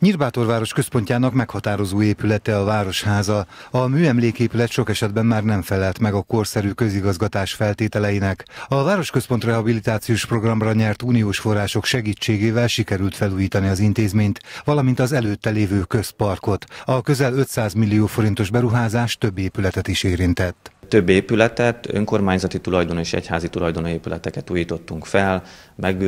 Nyírbátorváros központjának meghatározó épülete a Városháza. A műemléképület sok esetben már nem felelt meg a korszerű közigazgatás feltételeinek. A Városközpont rehabilitációs programra nyert uniós források segítségével sikerült felújítani az intézményt, valamint az előtte lévő közparkot. A közel 500 millió forintos beruházás több épületet is érintett. Több épületet, önkormányzati tulajdon és egyházi tulajdonú épületeket újítottunk fel,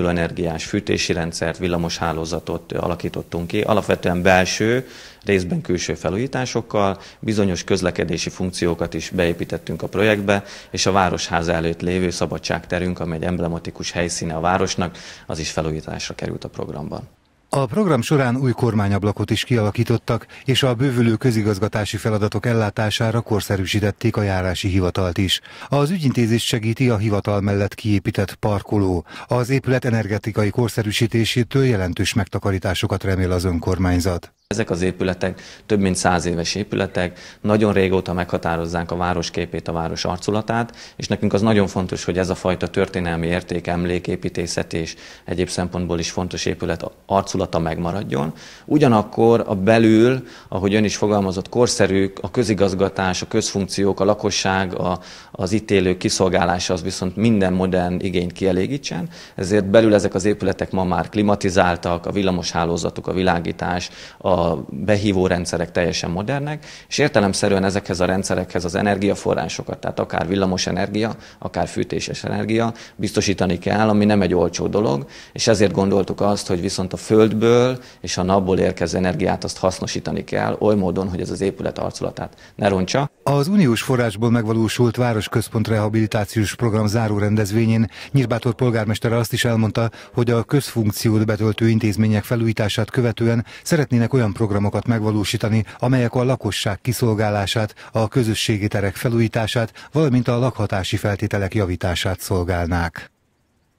energiás fűtési rendszert, villamoshálózatot alakítottunk ki alapvetően belső, részben külső felújításokkal, bizonyos közlekedési funkciókat is beépítettünk a projektbe, és a városház előtt lévő szabadságterünk, amely egy emblematikus helyszíne a városnak, az is felújításra került a programban. A program során új kormányablakot is kialakítottak, és a bővülő közigazgatási feladatok ellátására korszerűsítették a járási hivatalt is. Az ügyintézést segíti a hivatal mellett kiépített parkoló. Az épület energetikai korszerűsítésétől jelentős megtakarításokat remél az önkormányzat. Ezek az épületek több mint száz éves épületek, nagyon régóta meghatározzák a város képét, a város arculatát, és nekünk az nagyon fontos, hogy ez a fajta történelmi érték, emléképítészet és egyéb szempontból is fontos épület arculata megmaradjon. Ugyanakkor a belül, ahogy ön is fogalmazott, korszerű a közigazgatás, a közfunkciók, a lakosság, a, az élők kiszolgálása az viszont minden modern igényt kielégítsen, ezért belül ezek az épületek ma már klimatizáltak, a villamoshálózatuk, a világítás, a behívó rendszerek teljesen modernek, és értelemszerűen ezekhez a rendszerekhez az energiaforrásokat, tehát akár villamos energia, akár fűtéses energia biztosítani kell, ami nem egy olcsó dolog, és ezért gondoltuk azt, hogy viszont a földből és a napból érkező energiát azt hasznosítani kell, oly módon, hogy ez az épület arculatát ne roncsa. Az uniós forrásból megvalósult városközpont rehabilitációs program záró rendezvényén Nyírbátor polgármestere azt is elmondta, hogy a közfunkciót betöltő intézmények felújítását követően szeretnének olyan olyan programokat megvalósítani, amelyek a lakosság kiszolgálását, a közösségi terek felújítását, valamint a lakhatási feltételek javítását szolgálnák.